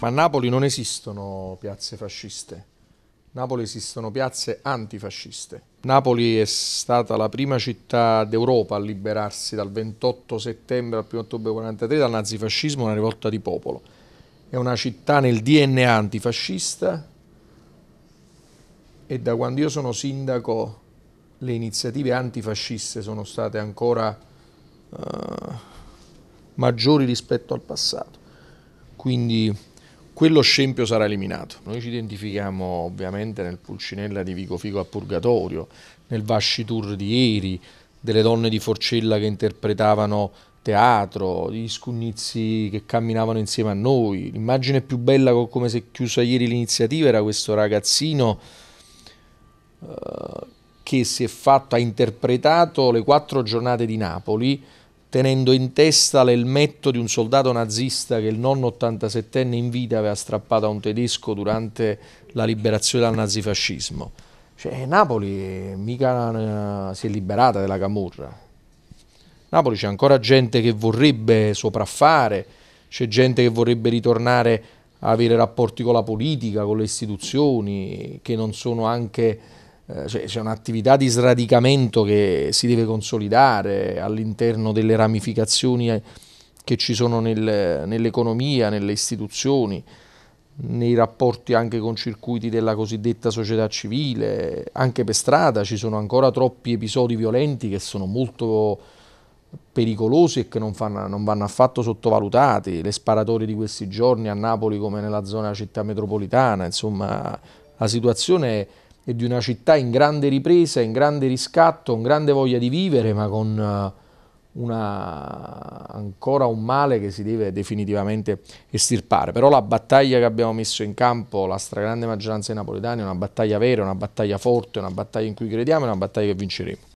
Ma a Napoli non esistono piazze fasciste. Napoli esistono piazze antifasciste. Napoli è stata la prima città d'Europa a liberarsi dal 28 settembre al 1 ottobre 1943 dal nazifascismo, una rivolta di popolo. È una città nel DNA antifascista e da quando io sono sindaco le iniziative antifasciste sono state ancora uh, maggiori rispetto al passato. Quindi quello scempio sarà eliminato. Noi ci identifichiamo ovviamente nel Pulcinella di Vico Fico a Purgatorio, nel Vasci Tour di ieri, delle donne di Forcella che interpretavano teatro, gli scunnizi che camminavano insieme a noi. L'immagine più bella come si è chiusa ieri l'iniziativa era questo ragazzino eh, che si è fatto, ha interpretato le quattro giornate di Napoli tenendo in testa l'elmetto di un soldato nazista che il nonno 87enne in vita aveva strappato a un tedesco durante la liberazione dal nazifascismo. Cioè, Napoli eh, mica eh, si è liberata della camorra. Napoli c'è ancora gente che vorrebbe sopraffare, c'è gente che vorrebbe ritornare a avere rapporti con la politica, con le istituzioni, che non sono anche cioè, c'è un'attività di sradicamento che si deve consolidare all'interno delle ramificazioni eh, che ci sono nel, nell'economia, nelle istituzioni, nei rapporti anche con circuiti della cosiddetta società civile, anche per strada ci sono ancora troppi episodi violenti che sono molto pericolosi e che non, fanno, non vanno affatto sottovalutati, le sparatorie di questi giorni a Napoli come nella zona città metropolitana, insomma la situazione è e di una città in grande ripresa, in grande riscatto, con grande voglia di vivere, ma con eh, una, ancora un male che si deve definitivamente estirpare. Però la battaglia che abbiamo messo in campo, la stragrande maggioranza dei napoletani, è una battaglia vera, una battaglia forte, una battaglia in cui crediamo, è una battaglia che vinceremo.